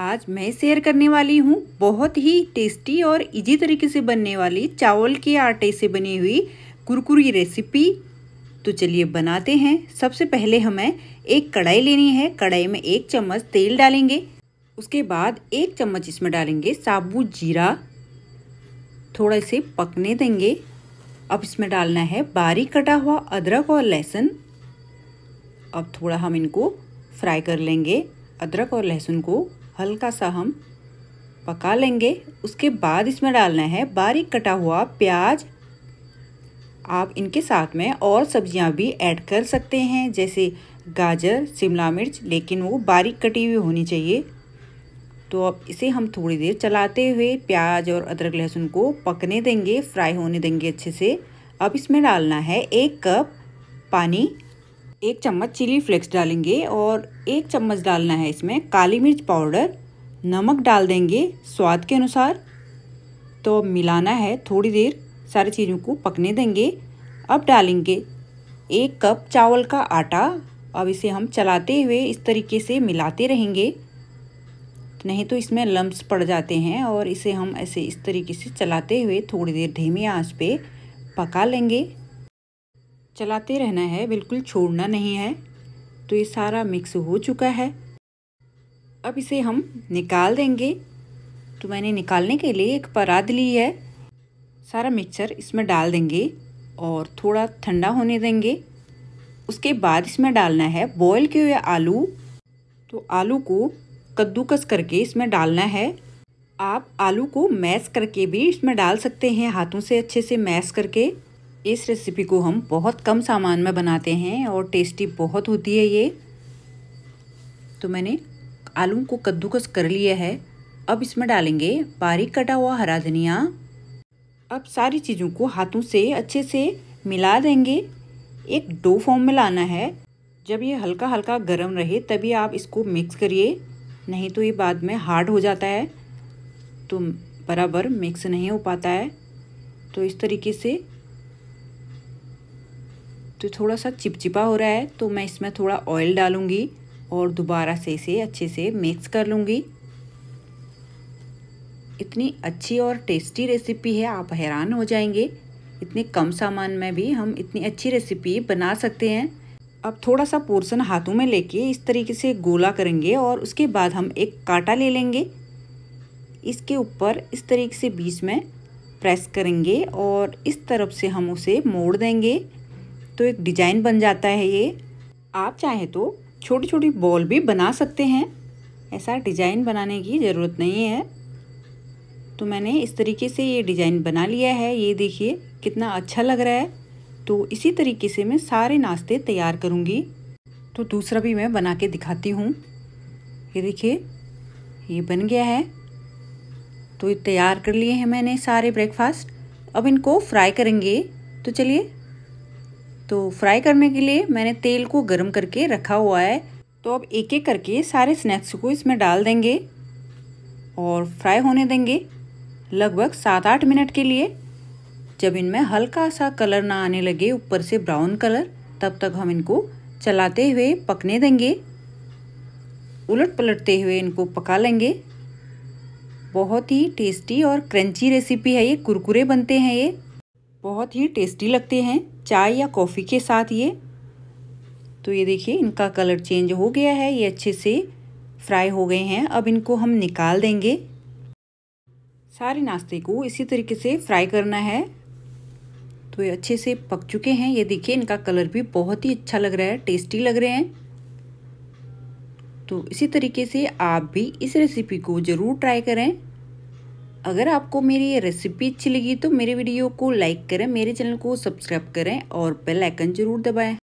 आज मैं शेयर करने वाली हूँ बहुत ही टेस्टी और इजी तरीके से बनने वाली चावल के आटे से बनी हुई कुरकुरी रेसिपी तो चलिए बनाते हैं सबसे पहले हमें एक कढ़ाई लेनी है कढ़ाई में एक चम्मच तेल डालेंगे उसके बाद एक चम्मच इसमें डालेंगे साबुत जीरा थोड़ा इसे पकने देंगे अब इसमें डालना है बारीक कटा हुआ अदरक और लहसुन अब थोड़ा हम इनको फ्राई कर लेंगे अदरक और लहसुन को हल्का सा हम पका लेंगे उसके बाद इसमें डालना है बारीक कटा हुआ प्याज आप इनके साथ में और सब्जियां भी ऐड कर सकते हैं जैसे गाजर शिमला मिर्च लेकिन वो बारीक कटी हुई होनी चाहिए तो अब इसे हम थोड़ी देर चलाते हुए प्याज और अदरक लहसुन को पकने देंगे फ्राई होने देंगे अच्छे से अब इसमें डालना है एक कप पानी एक चम्मच चिली फ्लेक्स डालेंगे और एक चम्मच डालना है इसमें काली मिर्च पाउडर नमक डाल देंगे स्वाद के अनुसार तो मिलाना है थोड़ी देर सारी चीज़ों को पकने देंगे अब डालेंगे एक कप चावल का आटा अब इसे हम चलाते हुए इस तरीके से मिलाते रहेंगे नहीं तो इसमें लम्ब्स पड़ जाते हैं और इसे हम ऐसे इस तरीके से चलाते हुए थोड़ी देर धीमी आंच पे पका लेंगे चलाते रहना है बिल्कुल छोड़ना नहीं है तो ये सारा मिक्स हो चुका है अब इसे हम निकाल देंगे तो मैंने निकालने के लिए एक पराद ली है सारा मिक्सचर इसमें डाल देंगे और थोड़ा ठंडा होने देंगे उसके बाद इसमें डालना है बॉयल किए हुए आलू तो आलू को कद्दूकस करके इसमें डालना है आप आलू को मैश करके भी इसमें डाल सकते हैं हाथों से अच्छे से मैश करके इस रेसिपी को हम बहुत कम सामान में बनाते हैं और टेस्टी बहुत होती है ये तो मैंने आलू को कद्दूकस कर लिया है अब इसमें डालेंगे बारीक कटा हुआ हरा धनिया अब सारी चीज़ों को हाथों से अच्छे से मिला देंगे एक डो फॉर्म में लाना है जब ये हल्का हल्का गर्म रहे तभी आप इसको मिक्स करिए नहीं तो ये बाद में हार्ड हो जाता है तो बराबर मिक्स नहीं हो पाता है तो इस तरीके से तो थोड़ा सा चिपचिपा हो रहा है तो मैं इसमें थोड़ा ऑयल डालूँगी और दोबारा से इसे अच्छे से मिक्स कर लूँगी इतनी अच्छी और टेस्टी रेसिपी है आप हैरान हो जाएंगे इतने कम सामान में भी हम इतनी अच्छी रेसिपी बना सकते हैं अब थोड़ा सा पोर्सन हाथों में लेके इस तरीके से गोला करेंगे और उसके बाद हम एक कांटा ले लेंगे इसके ऊपर इस तरीके से बीच में प्रेस करेंगे और इस तरफ से हम उसे मोड़ देंगे तो एक डिजाइन बन जाता है ये आप चाहें तो छोटी छोटी बॉल भी बना सकते हैं ऐसा डिजाइन बनाने की ज़रूरत नहीं है तो मैंने इस तरीके से ये डिज़ाइन बना लिया है ये देखिए कितना अच्छा लग रहा है तो इसी तरीके से मैं सारे नाश्ते तैयार करूँगी तो दूसरा भी मैं बना के दिखाती हूँ ये देखिए ये बन गया है तो ये तैयार कर लिए हैं मैंने सारे ब्रेकफास्ट अब इनको फ्राई करेंगे तो चलिए तो फ्राई करने के लिए मैंने तेल को गर्म करके रखा हुआ है तो अब एक एक करके सारे स्नैक्स को इसमें डाल देंगे और फ्राई होने देंगे लगभग सात आठ मिनट के लिए जब इनमें हल्का सा कलर ना आने लगे ऊपर से ब्राउन कलर तब तक हम इनको चलाते हुए पकने देंगे उलट पलटते हुए इनको पका लेंगे बहुत ही टेस्टी और क्रंची रेसिपी है ये कुरकुरे बनते हैं ये बहुत ही टेस्टी लगते हैं चाय या कॉफ़ी के साथ ये तो ये देखिए इनका कलर चेंज हो गया है ये अच्छे से फ्राई हो गए हैं अब इनको हम निकाल देंगे सारे नाश्ते को इसी तरीके से फ्राई करना है तो ये अच्छे से पक चुके हैं ये देखिए इनका कलर भी बहुत ही अच्छा लग रहा है टेस्टी लग रहे हैं तो इसी तरीके से आप भी इस रेसिपी को ज़रूर ट्राई करें अगर आपको मेरी ये रेसिपी अच्छी लगी तो मेरे वीडियो को लाइक करें मेरे चैनल को सब्सक्राइब करें और बेल आइकन जरूर दबाएं